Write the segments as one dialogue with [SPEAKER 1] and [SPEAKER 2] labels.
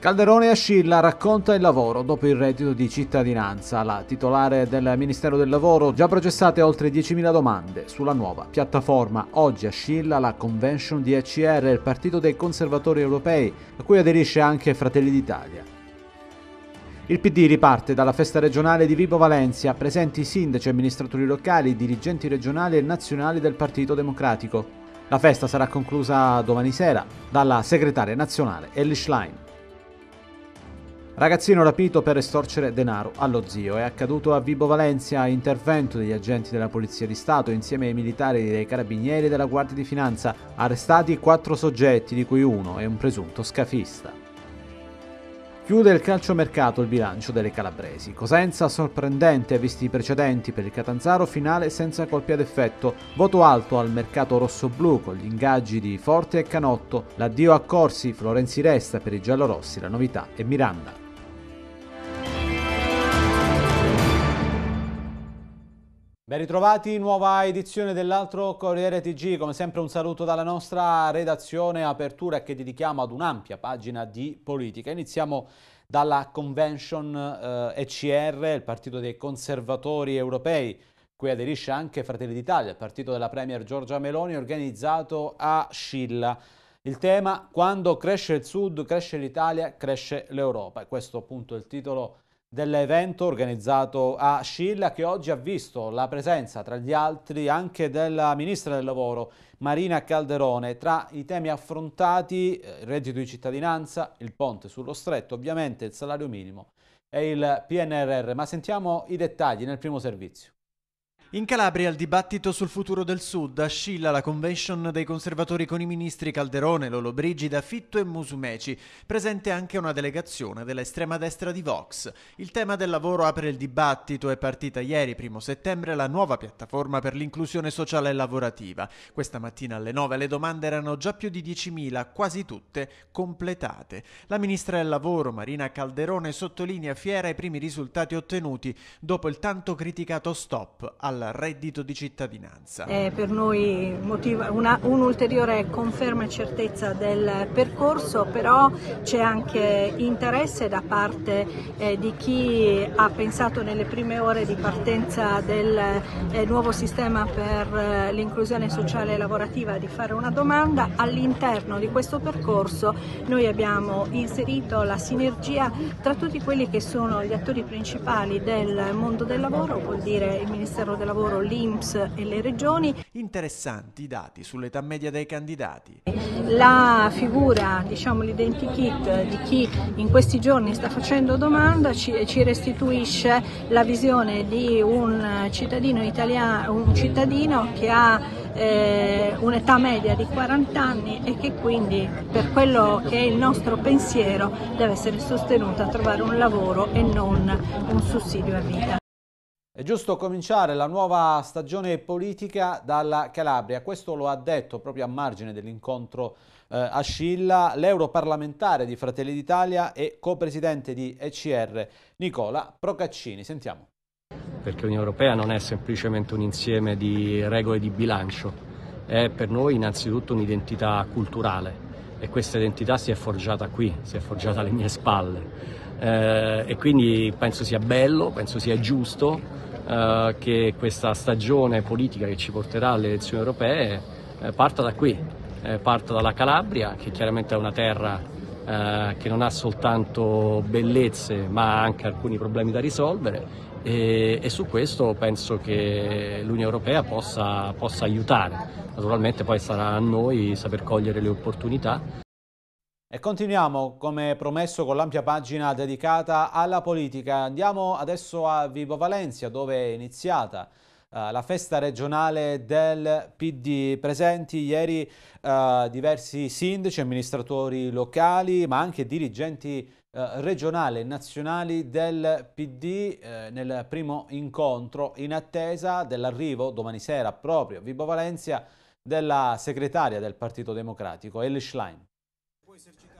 [SPEAKER 1] Calderone Ascilla racconta il lavoro dopo il reddito di cittadinanza. La titolare del Ministero del Lavoro già processate oltre 10.000 domande sulla nuova piattaforma. Oggi Ascilla la convention di ECR, il partito dei conservatori europei, a cui aderisce anche Fratelli d'Italia. Il PD riparte dalla festa regionale di Vibo Valencia, presenti sindaci, amministratori locali, dirigenti regionali e nazionali del Partito Democratico. La festa sarà conclusa domani sera dalla segretaria nazionale Ellie Schlein. Ragazzino rapito per estorcere denaro allo zio. È accaduto a Vibo Valencia intervento degli agenti della Polizia di Stato insieme ai militari dei Carabinieri e della Guardia di Finanza. Arrestati quattro soggetti, di cui uno è un presunto scafista. Chiude il calciomercato il bilancio delle calabresi. Cosenza sorprendente, visti i precedenti per il Catanzaro, finale senza colpi ad effetto. Voto alto al mercato rosso-blu con gli ingaggi di Forte e Canotto. L'addio a Corsi, Florenzi resta per i giallorossi, la novità è Miranda. Ben ritrovati, nuova edizione dell'altro Corriere TG, come sempre un saluto dalla nostra redazione apertura che dedichiamo ad un'ampia pagina di politica. Iniziamo dalla convention eh, ECR, il partito dei conservatori europei, qui aderisce anche Fratelli d'Italia, il partito della Premier Giorgia Meloni, organizzato a Scilla. Il tema, quando cresce il Sud, cresce l'Italia, cresce l'Europa. Questo appunto è il titolo dell'evento organizzato a Scilla che oggi ha visto la presenza tra gli altri anche della Ministra del Lavoro Marina Calderone tra i temi affrontati il eh, reddito di cittadinanza, il ponte sullo stretto, ovviamente il salario minimo e il PNRR ma sentiamo i dettagli nel primo servizio. In Calabria
[SPEAKER 2] il dibattito sul futuro del Sud ascilla la convention dei conservatori con i ministri Calderone, Lollobrigida, Fitto e Musumeci, presente anche una delegazione dell'estrema destra di Vox. Il tema del lavoro apre il dibattito, è partita ieri, primo settembre, la nuova piattaforma per l'inclusione sociale e lavorativa. Questa mattina alle 9 le domande erano già più di 10.000, quasi tutte completate. La ministra del Lavoro, Marina Calderone, sottolinea fiera i primi risultati ottenuti dopo il tanto criticato stop alla al reddito di cittadinanza.
[SPEAKER 3] È per noi un'ulteriore conferma e certezza del percorso, però c'è anche interesse da parte eh, di chi ha pensato nelle prime ore di partenza del eh, nuovo sistema per eh, l'inclusione sociale e lavorativa di fare una domanda. All'interno di questo percorso noi abbiamo inserito la sinergia tra tutti quelli che sono gli attori principali del mondo del lavoro, vuol dire il Ministero del lavoro, l'INPS e le regioni.
[SPEAKER 2] Interessanti i dati sull'età media dei candidati.
[SPEAKER 3] La figura, diciamo l'identikit di chi in questi giorni sta facendo domanda ci, ci restituisce la visione di un cittadino, italiano, un cittadino che ha eh, un'età media di 40 anni e che quindi per quello che è il nostro pensiero deve essere sostenuto a trovare un lavoro e non un sussidio a vita.
[SPEAKER 1] È giusto cominciare la nuova stagione politica dalla Calabria, questo lo ha detto proprio a margine dell'incontro eh, a Scilla l'europarlamentare di Fratelli d'Italia e co-presidente di ECR Nicola Procaccini. Sentiamo. Perché l'Unione Europea non è semplicemente un insieme di regole di bilancio, è per noi innanzitutto un'identità culturale e questa identità si è forgiata qui, si è forgiata alle mie spalle eh, e quindi penso sia bello, penso sia giusto eh, che questa stagione politica che ci porterà alle elezioni europee eh, parta da qui, eh, parta dalla Calabria, che chiaramente è una terra eh, che non ha soltanto bellezze ma ha anche alcuni problemi da risolvere e, e su questo penso che l'Unione Europea possa, possa aiutare. Naturalmente poi sarà a noi saper cogliere le opportunità. E continuiamo, come promesso, con l'ampia pagina dedicata alla politica. Andiamo adesso a Vibo Valencia, dove è iniziata Uh, la festa regionale del PD. Presenti ieri uh, diversi sindaci, amministratori locali, ma anche dirigenti uh, regionali e nazionali del PD nel primo incontro in attesa dell'arrivo domani sera proprio a Vibo Valencia della segretaria del Partito Democratico, Ellie Schlein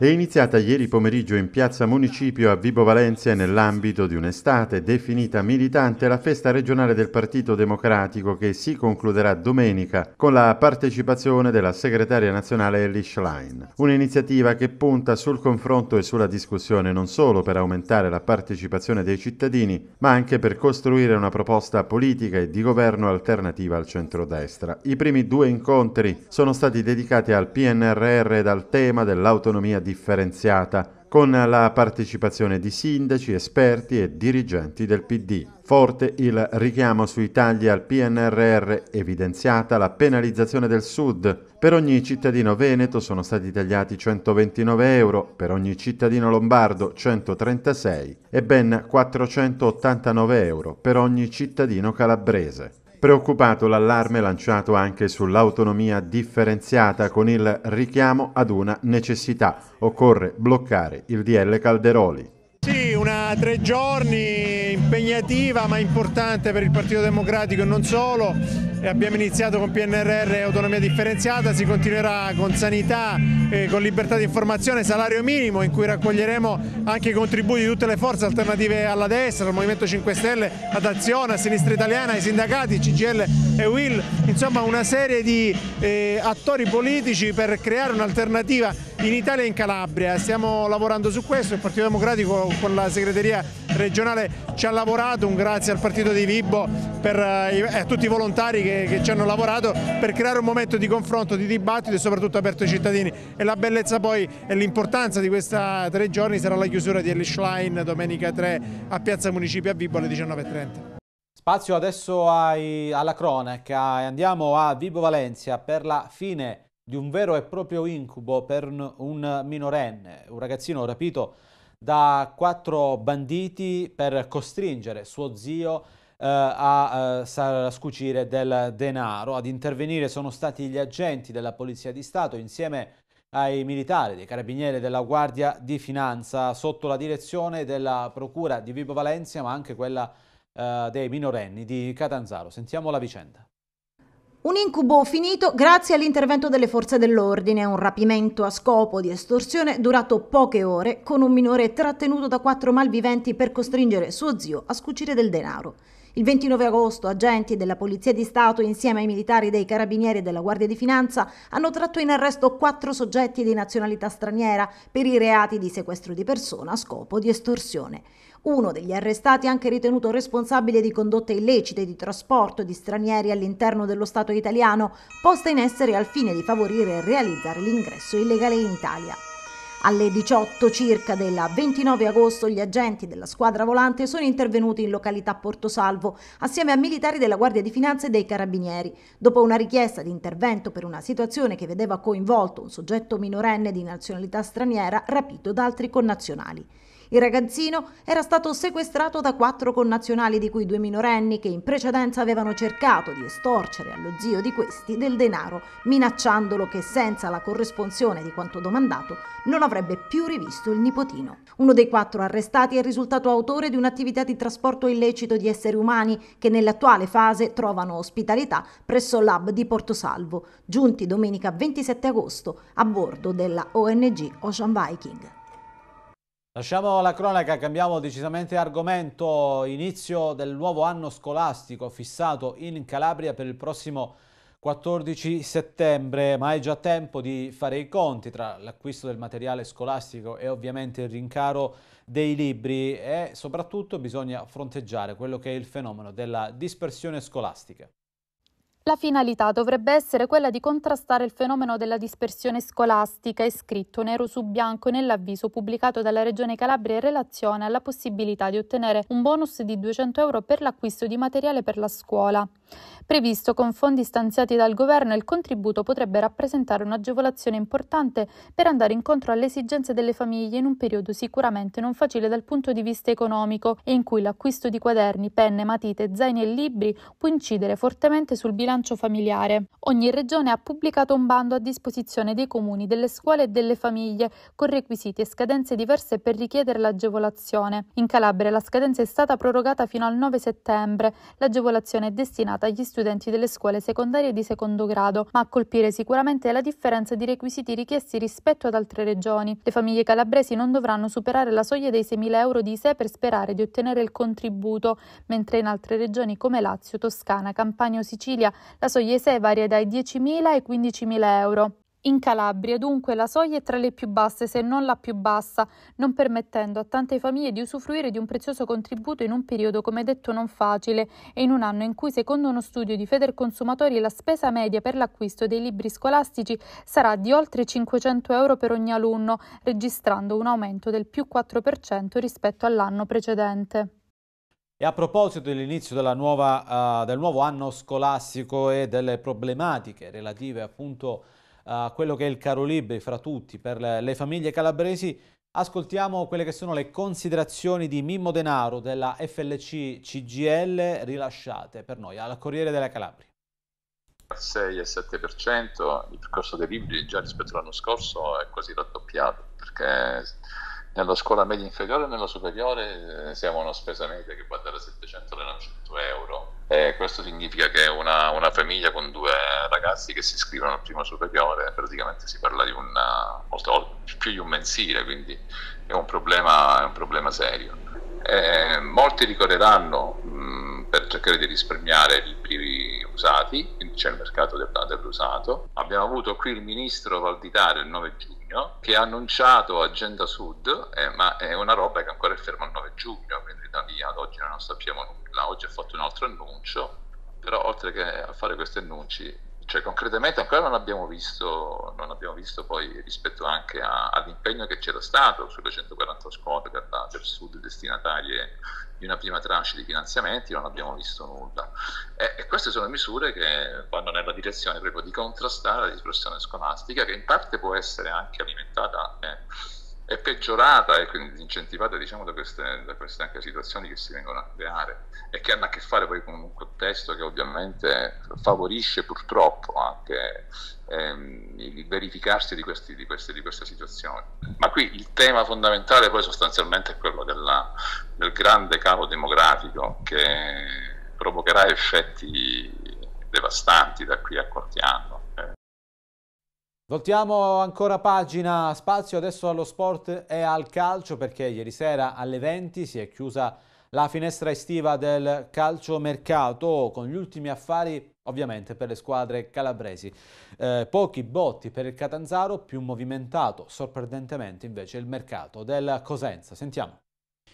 [SPEAKER 4] è iniziata ieri pomeriggio in piazza Municipio a Vibo Valencia nell'ambito di un'estate definita militante la festa regionale del Partito Democratico che si concluderà domenica con la partecipazione della segretaria nazionale Ellie Schlein. Un'iniziativa che punta sul confronto e sulla discussione non solo per aumentare la partecipazione dei cittadini, ma anche per costruire una proposta politica e di governo alternativa al centrodestra. I primi due incontri sono stati dedicati al PNRR e al tema dell'autonomia autonomia differenziata, con la partecipazione di sindaci, esperti e dirigenti del PD. Forte il richiamo sui tagli al PNRR, evidenziata la penalizzazione del Sud. Per ogni cittadino veneto sono stati tagliati 129 euro, per ogni cittadino lombardo 136 e ben 489 euro per ogni cittadino calabrese. Preoccupato l'allarme lanciato anche sull'autonomia differenziata con il richiamo ad una necessità. Occorre bloccare il DL Calderoli. Sì,
[SPEAKER 2] una tre giorni impegnativa ma importante per il Partito Democratico e non solo. E abbiamo iniziato con PNRR e autonomia differenziata, si continuerà con sanità, eh, con libertà di informazione, salario minimo in cui raccoglieremo anche i contributi di tutte le forze alternative alla destra, al Movimento 5 Stelle, ad Azione, a Sinistra Italiana, ai sindacati, CGL e Will insomma una serie di eh, attori politici per creare un'alternativa in Italia e in Calabria. Stiamo lavorando su questo, il Partito Democratico con la segreteria regionale ci ha lavorato, un grazie al partito di Vibo e eh, a eh, tutti i volontari che, che, ci hanno lavorato per creare un momento di confronto, di dibattito e soprattutto aperto ai cittadini. E la bellezza poi e l'importanza di questi tre giorni sarà la chiusura di Elish Line domenica 3 a Piazza Municipio a Vibo alle 19.30.
[SPEAKER 1] Spazio adesso ai, alla cronaca e andiamo a Vibo Valencia per la fine di un vero e proprio incubo per un minorenne, un ragazzino rapito da quattro banditi per costringere suo zio eh, a, eh, a scucire del denaro. Ad intervenire sono stati gli agenti della Polizia di Stato insieme ai militari, dei carabinieri della Guardia di Finanza sotto la direzione della Procura di Vibo Valencia ma anche quella di eh, dei minorenni di Catanzaro. Sentiamo la vicenda.
[SPEAKER 5] Un incubo finito grazie all'intervento delle forze dell'ordine, un rapimento a scopo di estorsione durato poche ore con un minore trattenuto da quattro malviventi per costringere suo zio a scucire del denaro. Il 29 agosto agenti della Polizia di Stato insieme ai militari dei Carabinieri e della Guardia di Finanza hanno tratto in arresto quattro soggetti di nazionalità straniera per i reati di sequestro di persona a scopo di estorsione. Uno degli arrestati è anche ritenuto responsabile di condotte illecite di trasporto di stranieri all'interno dello Stato italiano, posta in essere al fine di favorire e realizzare l'ingresso illegale in Italia. Alle 18 circa del 29 agosto gli agenti della squadra volante sono intervenuti in località Portosalvo assieme a militari della Guardia di Finanza e dei Carabinieri. Dopo una richiesta di intervento per una situazione che vedeva coinvolto un soggetto minorenne di nazionalità straniera rapito da altri connazionali. Il ragazzino era stato sequestrato da quattro connazionali, di cui due minorenni, che in precedenza avevano cercato di estorcere allo zio di questi del denaro, minacciandolo che senza la corresponsione di quanto domandato non avrebbe più rivisto il nipotino. Uno dei quattro arrestati è risultato autore di un'attività di trasporto illecito di esseri umani che nell'attuale fase trovano ospitalità presso l'hub di Porto Salvo, giunti domenica 27 agosto a bordo della ONG Ocean Viking.
[SPEAKER 1] Lasciamo la cronaca, cambiamo decisamente argomento. Inizio del nuovo anno scolastico fissato in Calabria per il prossimo 14 settembre, ma è già tempo di fare i conti tra l'acquisto del materiale scolastico e ovviamente il rincaro dei libri e soprattutto bisogna fronteggiare quello che è il fenomeno della dispersione scolastica.
[SPEAKER 6] La finalità dovrebbe essere quella di contrastare il fenomeno della dispersione scolastica, è scritto nero su bianco nell'avviso pubblicato dalla Regione Calabria in relazione alla possibilità di ottenere un bonus di 200 euro per l'acquisto di materiale per la scuola. Previsto con fondi stanziati dal governo, il contributo potrebbe rappresentare un'agevolazione importante per andare incontro alle esigenze delle famiglie in un periodo sicuramente non facile dal punto di vista economico e in cui l'acquisto di quaderni, penne, matite, zaini e libri può incidere fortemente sul bilancio familiare. Ogni regione ha pubblicato un bando a disposizione dei comuni, delle scuole e delle famiglie con requisiti e scadenze diverse per richiedere l'agevolazione. In Calabria la scadenza è stata prorogata fino al 9 settembre. L'agevolazione è destinata destinata agli studenti delle scuole secondarie di secondo grado, ma a colpire sicuramente la differenza di requisiti richiesti rispetto ad altre regioni. Le famiglie calabresi non dovranno superare la soglia dei 6.000 euro di ISE per sperare di ottenere il contributo, mentre in altre regioni come Lazio, Toscana, Campania o Sicilia la soglia ISE varia dai 10.000 ai 15.000 euro. In Calabria dunque la soglia è tra le più basse, se non la più bassa, non permettendo a tante famiglie di usufruire di un prezioso contributo in un periodo come detto non facile e in un anno in cui secondo uno studio di Consumatori la spesa media per l'acquisto dei libri scolastici sarà di oltre 500 euro per ogni alunno, registrando un aumento del più 4% rispetto all'anno precedente.
[SPEAKER 1] E a proposito dell'inizio uh, del nuovo anno scolastico e delle problematiche relative appunto a uh, quello che è il caro libri fra tutti per le, le famiglie calabresi, ascoltiamo quelle che sono le considerazioni di Mimmo Denaro della FLC CGL rilasciate per noi alla Corriere della Calabria.
[SPEAKER 7] 6-7%, il percorso dei libri già rispetto all'anno scorso è quasi raddoppiato perché nella scuola media inferiore e nella superiore eh, siamo a una spesa media che va dalla 700 alle 900 euro. E questo significa che una, una, famiglia con due ragazzi che si iscrivono al primo superiore, praticamente si parla di una, più di un mensile, quindi è un problema, è un problema serio. E eh, molti ricorderanno, mm, per cercare di risparmiare i primi usati, quindi c'è il mercato del, dell'usato. Abbiamo avuto qui il ministro Valditare il 9 giugno che ha annunciato Agenda Sud, eh, ma è una roba che ancora è ferma il 9 giugno, quindi da lì ad oggi non sappiamo nulla. Oggi ha fatto un altro annuncio, però oltre che a fare questi annunci cioè, concretamente ancora non abbiamo visto, non abbiamo visto poi rispetto anche a, all'impegno che c'era stato sulle 140 scuole per, la, per sud destinatarie di una prima tranche di finanziamenti, non abbiamo visto nulla. E, e queste sono misure che vanno nella direzione proprio di contrastare la dispersione scolastica che in parte può essere anche alimentata... Eh, è peggiorata e quindi disincentivata diciamo, da, queste, da queste situazioni che si vengono a creare e che hanno a che fare poi con un contesto che ovviamente favorisce purtroppo anche ehm, il verificarsi di, questi, di, queste, di, queste, situazioni. Ma qui il tema fondamentale poi sostanzialmente è quello della, del grande calo demografico che provocherà effetti devastanti da qui a qualche anno
[SPEAKER 1] Voltiamo ancora pagina, spazio adesso allo sport e al calcio perché ieri sera alle 20 si è chiusa la finestra estiva del calciomercato con gli ultimi affari ovviamente per le squadre calabresi. Eh, pochi botti per il Catanzaro, più movimentato sorprendentemente invece il mercato del Cosenza. Sentiamo.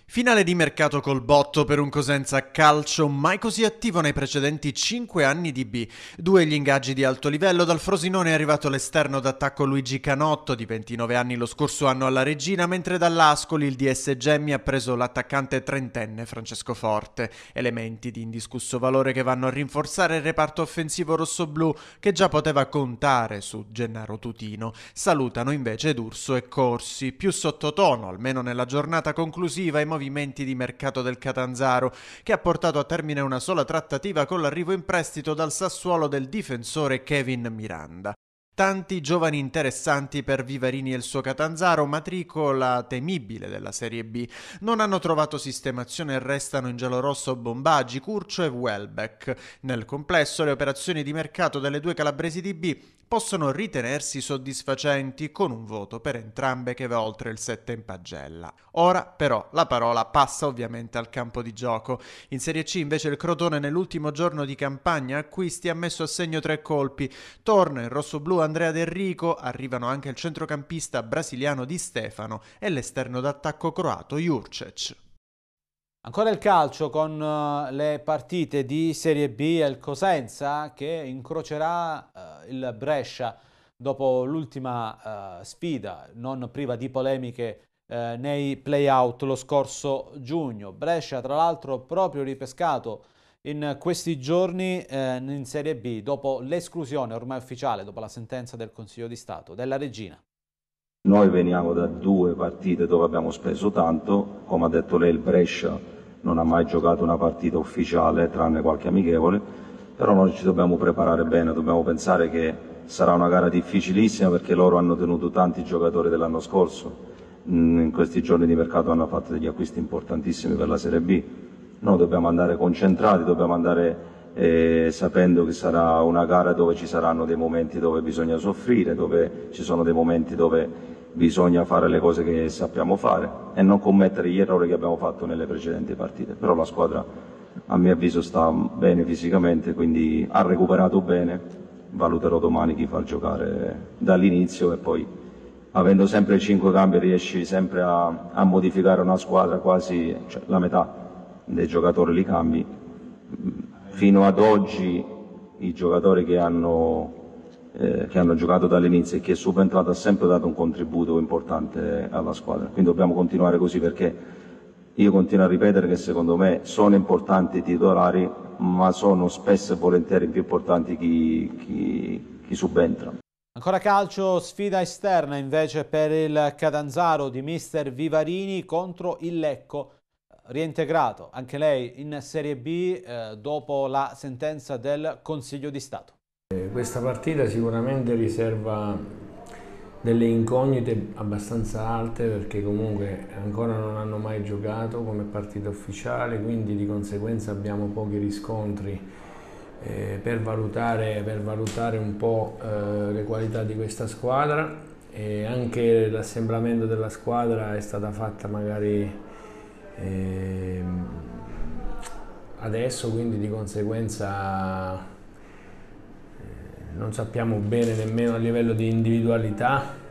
[SPEAKER 2] Finale di mercato col botto per un Cosenza calcio mai così attivo nei precedenti 5 anni di B. Due gli ingaggi di alto livello, dal Frosinone è arrivato l'esterno d'attacco Luigi Canotto di 29 anni lo scorso anno alla Regina, mentre dall'Ascoli il DS Gemmi ha preso l'attaccante trentenne Francesco Forte, elementi di indiscusso valore che vanno a rinforzare il reparto offensivo rossoblù che già poteva contare su Gennaro Tutino. Salutano invece D'Urso e Corsi, più sottotono almeno nella giornata conclusiva i movimenti di mercato del Catanzaro, che ha portato a termine una sola trattativa con l'arrivo in prestito dal Sassuolo del difensore Kevin Miranda. Tanti giovani interessanti per Vivarini e il suo Catanzaro, matricola temibile della Serie B, non hanno trovato sistemazione e restano in giallorosso Bombaggi, Curcio e Welbeck. Nel complesso, le operazioni di mercato delle due calabresi di B possono ritenersi soddisfacenti con un voto per entrambe che va oltre il 7 in pagella. Ora però la parola passa ovviamente al campo di gioco. In Serie C invece il Crotone nell'ultimo giorno di campagna acquisti ha messo a segno tre colpi. Torna il rossoblù Andrea Derrico, arrivano anche il centrocampista
[SPEAKER 1] brasiliano Di Stefano e l'esterno d'attacco croato Jurcec. Ancora il calcio con eh, le partite di Serie B e il Cosenza che incrocerà eh, il Brescia dopo l'ultima eh, sfida non priva di polemiche eh, nei play-out lo scorso giugno. Brescia tra l'altro proprio ripescato in questi giorni eh, in Serie B dopo l'esclusione ormai ufficiale, dopo la sentenza del Consiglio di Stato, della Regina.
[SPEAKER 8] Noi veniamo da due partite dove abbiamo speso tanto, come ha detto lei il Brescia non ha mai giocato una partita ufficiale tranne qualche amichevole, però noi ci dobbiamo preparare bene, dobbiamo pensare che sarà una gara difficilissima perché loro hanno tenuto tanti giocatori dell'anno scorso, mm, in questi giorni di mercato hanno fatto degli acquisti importantissimi per la Serie B, noi dobbiamo andare concentrati, dobbiamo andare eh, sapendo che sarà una gara dove ci saranno dei momenti dove bisogna soffrire, dove ci sono dei momenti dove bisogna fare le cose che sappiamo fare e non commettere gli errori che abbiamo fatto nelle precedenti partite. Però la squadra a mio avviso sta bene fisicamente, quindi ha recuperato bene, valuterò domani chi far giocare dall'inizio e poi avendo sempre cinque cambi riesci sempre a, a modificare una squadra quasi cioè, la metà dei giocatori li cambi. Fino ad oggi i giocatori che hanno eh, che hanno giocato dall'inizio e che è subentrato ha sempre dato un contributo importante alla squadra. Quindi dobbiamo continuare così perché io continuo a ripetere che secondo me sono importanti i titolari, ma sono spesso e volentieri più importanti chi, chi, chi subentra.
[SPEAKER 1] Ancora calcio, sfida esterna invece per il Catanzaro di mister Vivarini contro il Lecco riintegrato anche lei in Serie B eh, dopo la sentenza del Consiglio di Stato.
[SPEAKER 9] Eh, questa partita sicuramente riserva delle incognite abbastanza alte perché comunque ancora non hanno mai giocato come partita ufficiale, quindi di conseguenza abbiamo pochi riscontri eh, per, valutare, per, valutare, un po' eh, le qualità di questa squadra e anche l'assemblamento della squadra è stata fatta magari eh, adesso, quindi di conseguenza non sappiamo bene nemmeno a livello di individualità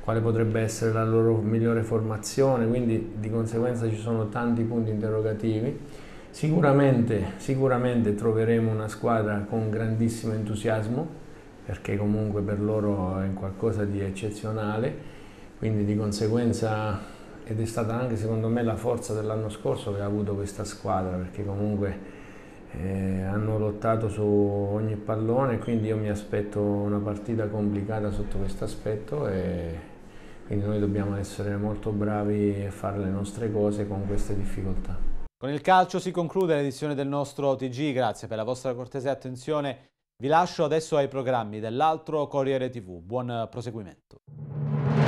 [SPEAKER 9] quale potrebbe essere la loro migliore formazione, quindi di conseguenza ci sono tanti punti interrogativi. Sicuramente, sicuramente troveremo una squadra con grandissimo entusiasmo, perché comunque per loro è qualcosa di eccezionale, quindi di conseguenza ed è stata anche secondo me la forza dell'anno scorso che ha avuto questa squadra, perché comunque eh, hanno lottato su ogni pallone, quindi io mi aspetto una partita complicata sotto questo aspetto e quindi noi dobbiamo essere molto bravi e fare le nostre cose con queste difficoltà.
[SPEAKER 1] Con il calcio si conclude l'edizione del nostro TG, grazie per la vostra cortesia e attenzione. Vi lascio adesso ai programmi dell'altro Corriere TV. Buon proseguimento.